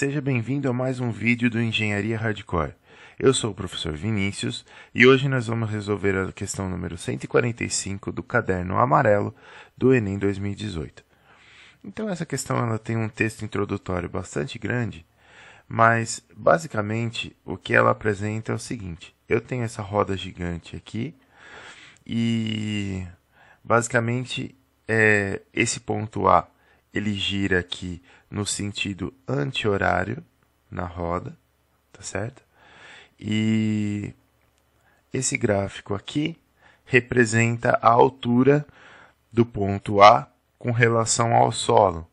Seja bem-vindo a mais um vídeo do Engenharia Hardcore. Eu sou o professor Vinícius e hoje nós vamos resolver a questão número 145 do caderno amarelo do Enem 2018. Então essa questão ela tem um texto introdutório bastante grande, mas basicamente o que ela apresenta é o seguinte: eu tenho essa roda gigante aqui e basicamente é, esse ponto A ele gira aqui no sentido anti-horário na roda, tá certo? E esse gráfico aqui representa a altura do ponto A com relação ao solo.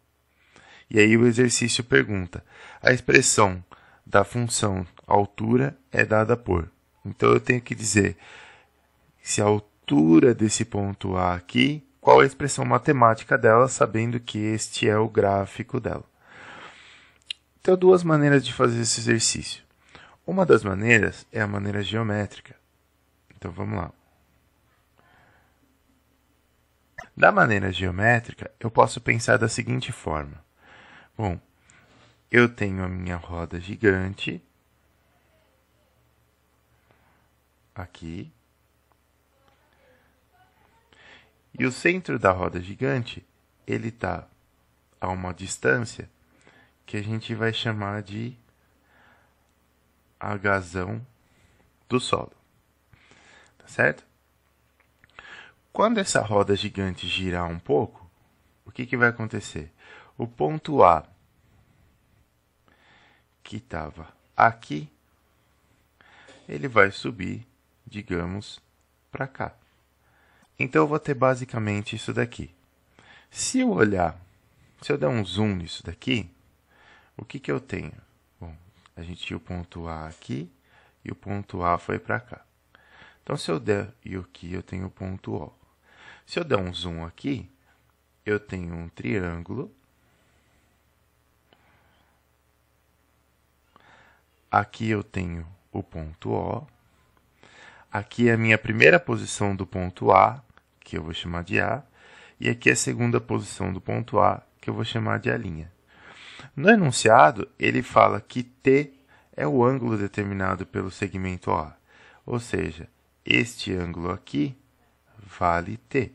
E aí o exercício pergunta: a expressão da função altura é dada por. Então eu tenho que dizer se a altura desse ponto A aqui qual é a expressão matemática dela, sabendo que este é o gráfico dela. Então, duas maneiras de fazer esse exercício. Uma das maneiras é a maneira geométrica. Então, vamos lá. Da maneira geométrica, eu posso pensar da seguinte forma. Bom, eu tenho a minha roda gigante aqui E o centro da roda gigante, ele está a uma distância que a gente vai chamar de agazão do solo. Tá certo? Quando essa roda gigante girar um pouco, o que, que vai acontecer? O ponto A, que estava aqui, ele vai subir, digamos, para cá. Então eu vou ter basicamente isso daqui. Se eu olhar, se eu der um zoom nisso daqui, o que, que eu tenho? Bom, a gente tinha o ponto A aqui e o ponto A foi para cá. Então se eu der e aqui eu tenho o ponto O. Se eu der um zoom aqui, eu tenho um triângulo. Aqui eu tenho o ponto O. Aqui é a minha primeira posição do ponto A que eu vou chamar de A, e aqui é a segunda posição do ponto A, que eu vou chamar de A'. No enunciado, ele fala que T é o ângulo determinado pelo segmento O, ou seja, este ângulo aqui vale T.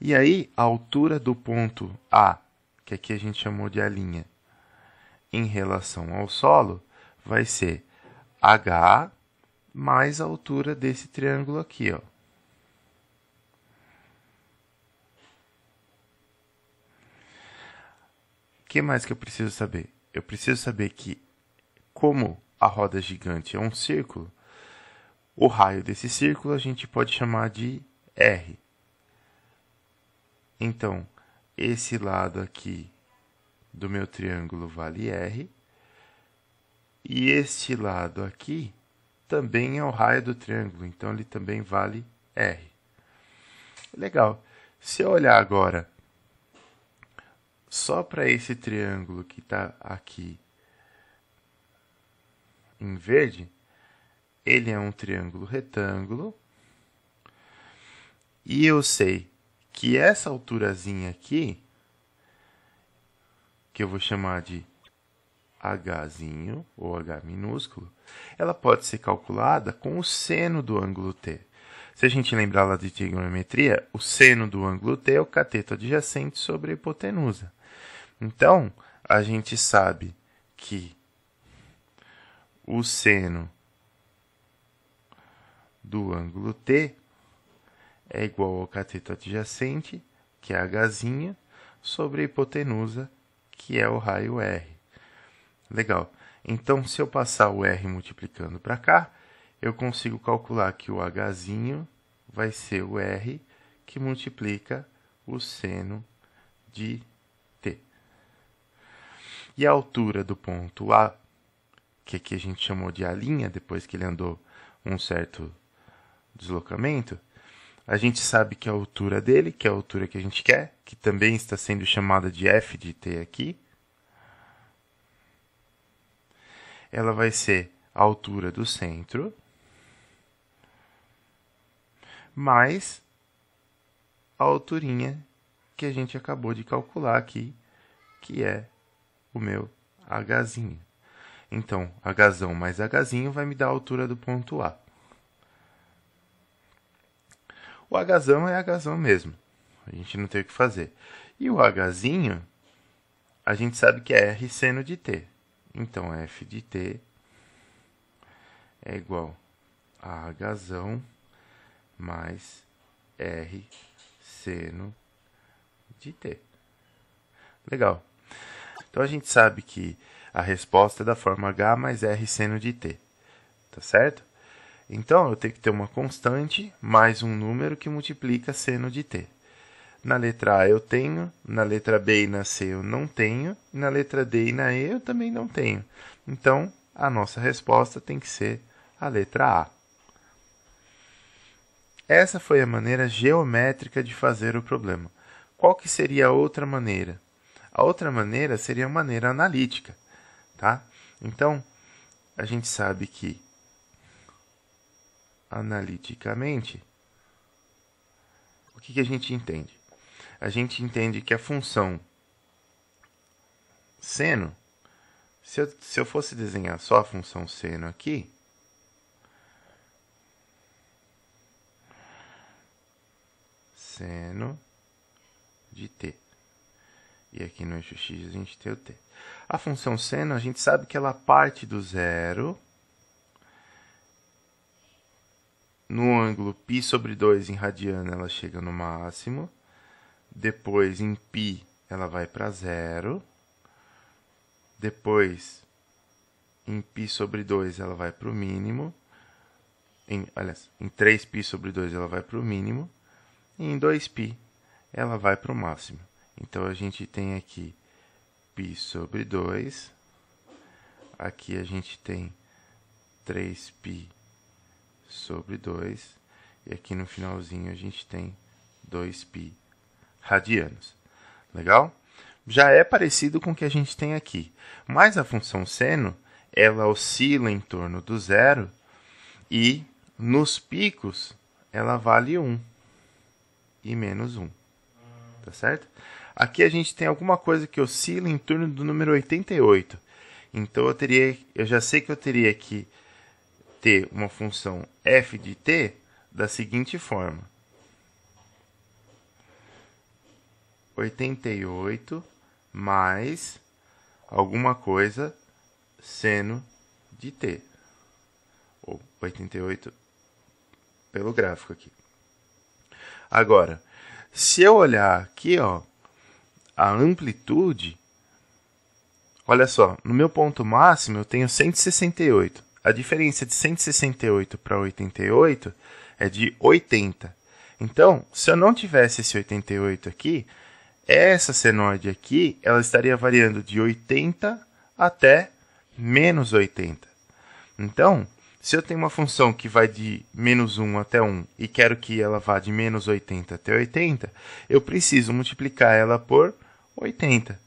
E aí, a altura do ponto A, que aqui a gente chamou de A', em relação ao solo, vai ser H mais a altura desse triângulo aqui, ó. O que mais que eu preciso saber? Eu preciso saber que, como a roda gigante é um círculo, o raio desse círculo a gente pode chamar de R. Então, esse lado aqui do meu triângulo vale R. E este lado aqui também é o raio do triângulo, então ele também vale R. Legal. Se eu olhar agora só para esse triângulo que está aqui em verde, ele é um triângulo retângulo. E eu sei que essa alturazinha aqui, que eu vou chamar de hzinho ou h minúsculo, ela pode ser calculada com o seno do ângulo t. Se a gente lembrar lá de trigonometria, o seno do ângulo t é o cateto adjacente sobre a hipotenusa. Então, a gente sabe que o seno do ângulo t é igual ao cateto adjacente, que é hzinho, sobre a hipotenusa, que é o raio r. Legal. Então, se eu passar o R multiplicando para cá, eu consigo calcular que o Hzinho vai ser o R que multiplica o seno de t. E a altura do ponto A, que aqui é a gente chamou de A', depois que ele andou um certo deslocamento, a gente sabe que a altura dele, que é a altura que a gente quer, que também está sendo chamada de f de t aqui, ela vai ser a altura do centro mais a alturinha que a gente acabou de calcular aqui, que é o meu h. Então, h mais h vai me dar a altura do ponto A. O h é h mesmo. A gente não tem o que fazer. E o h, a gente sabe que é r seno de t. Então, f de t é igual a razão mais r seno de t. Legal. Então, a gente sabe que a resposta é da forma h mais r seno de t. Tá certo? Então, eu tenho que ter uma constante mais um número que multiplica seno de t. Na letra A eu tenho, na letra B e na C eu não tenho, e na letra D e na E eu também não tenho. Então, a nossa resposta tem que ser a letra A. Essa foi a maneira geométrica de fazer o problema. Qual que seria a outra maneira? A outra maneira seria a maneira analítica, tá? Então, a gente sabe que analiticamente o que, que a gente entende? a gente entende que a função seno, se eu, se eu fosse desenhar só a função seno aqui, seno de t. E aqui no eixo x a gente tem o t. A função seno, a gente sabe que ela parte do zero no ângulo π sobre 2 em radiano ela chega no máximo. Depois, em π, ela vai para zero. Depois, em π sobre 2, ela vai para o mínimo. Em, aliás, em 3π sobre 2, ela vai para o mínimo. E em 2π, ela vai para o máximo. Então, a gente tem aqui π sobre 2. Aqui a gente tem 3π sobre 2. E aqui no finalzinho a gente tem 2π radianos. Legal? Já é parecido com o que a gente tem aqui, mas a função seno ela oscila em torno do zero e nos picos ela vale 1 e menos 1. Tá certo? Aqui a gente tem alguma coisa que oscila em torno do número 88. Então eu teria, eu já sei que eu teria que ter uma função f de t da seguinte forma: 88 mais alguma coisa seno de t. Ou 88 pelo gráfico aqui. Agora, se eu olhar aqui, ó, a amplitude, olha só, no meu ponto máximo eu tenho 168. A diferença de 168 para 88 é de 80. Então, se eu não tivesse esse 88 aqui, essa senoide aqui, ela estaria variando de 80 até menos 80. Então, se eu tenho uma função que vai de menos 1 até 1 e quero que ela vá de menos 80 até 80, eu preciso multiplicar ela por 80.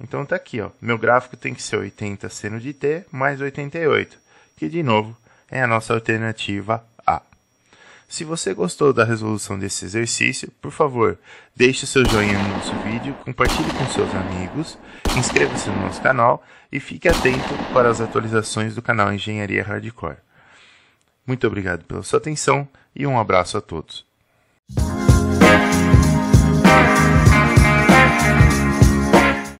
Então está aqui, ó. meu gráfico tem que ser 80 seno de t mais 88, que de novo é a nossa alternativa se você gostou da resolução desse exercício, por favor, deixe o seu joinha no nosso vídeo, compartilhe com seus amigos, inscreva-se no nosso canal e fique atento para as atualizações do canal Engenharia Hardcore. Muito obrigado pela sua atenção e um abraço a todos.